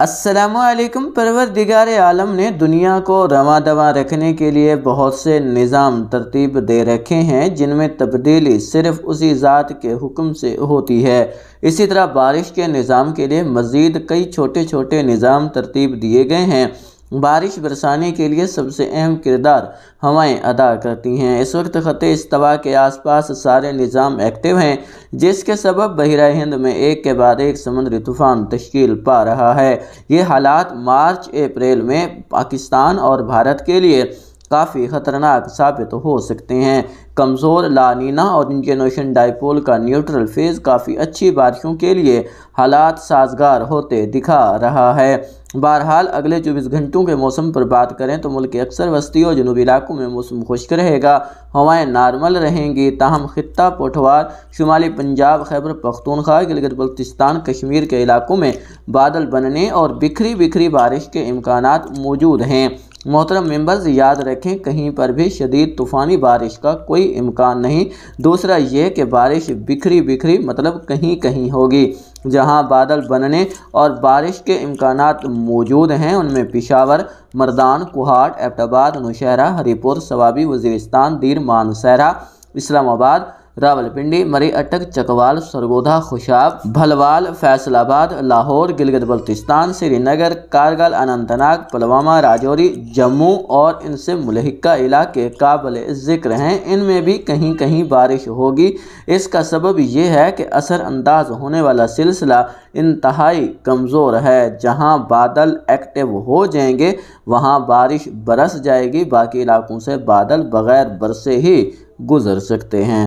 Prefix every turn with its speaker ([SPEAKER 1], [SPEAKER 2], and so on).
[SPEAKER 1] असलकम परवर दिगार आलम ने दुनिया को रवा दवा रखने के लिए बहुत से निज़ाम तरतीब दे रखे हैं जिनमें तब्दीली सिर्फ उसी ज़ात के हुक्म से होती है इसी तरह बारिश के निज़ाम के लिए मज़ीद कई छोटे छोटे निज़ाम तरतीब दिए गए हैं बारिश बरसाने के लिए सबसे अहम किरदार हवाएं अदा करती हैं इस वक्त ख़त इसतवा के आसपास सारे निज़ाम एक्टिव हैं जिसके सबब बहरा हिंद में एक के बाद एक समुद्री तूफ़ान तश्कील पा रहा है ये हालात मार्च अप्रैल में पाकिस्तान और भारत के लिए काफ़ी ख़तरनाक साबित हो सकते हैं कमज़ोर लानीना और इंजनोशन डाइपोल का न्यूट्रल फेज़ काफ़ी अच्छी बारिशों के लिए हालात साजगार होते दिखा रहा है बहरहाल अगले चौबीस घंटों के मौसम पर बात करें तो मुल्क के अक्सर वस्ती और जनूबी इलाकों में मौसम खुश्क रहेगा हवाएं नॉर्मल रहेंगी ताहम खत् पोठवार शुमाली पंजाब खैबर पख्तूनख्वा गिलगित बल्तिस्तान कश्मीर के इलाकों में बादल बनने और बिखरी बिखरी बारिश के इम्कान मौजूद हैं मोहतरम मेंबर्स याद रखें कहीं पर भी शदीद तूफ़ानी बारिश का कोई इम्कान नहीं दूसरा यह कि बारिश बिखरी बिखरी मतलब कहीं कहीं होगी जहां बादल बनने और बारिश के इम्कान मौजूद हैं उनमें पिशावर मरदान कुहाट एबटाबाद नौशहरा हरीपुर सवाबी वजीरस्तान दीर मानसहरा इस्लामाबाद रावलपिंडी मरी अटक चकवाल सरगोधा खुशाब भलवाल फैसलाबाद लाहौर गिलगित बल्तिस्तान श्रीनगर कारगल अनंतनाग पुलवामा राजौरी जम्मू और इनसे मुलहिका इलाके काबिल ज़िक्र हैं इनमें भी कहीं कहीं बारिश होगी इसका सबब यह है कि असरअंदाज होने वाला सिलसिला इंतहाई कमज़ोर है जहाँ बादल एक्टिव हो जाएंगे वहाँ बारिश बरस जाएगी बाकी इलाकों से बादल बगैर बरसे ही गुज़र सकते हैं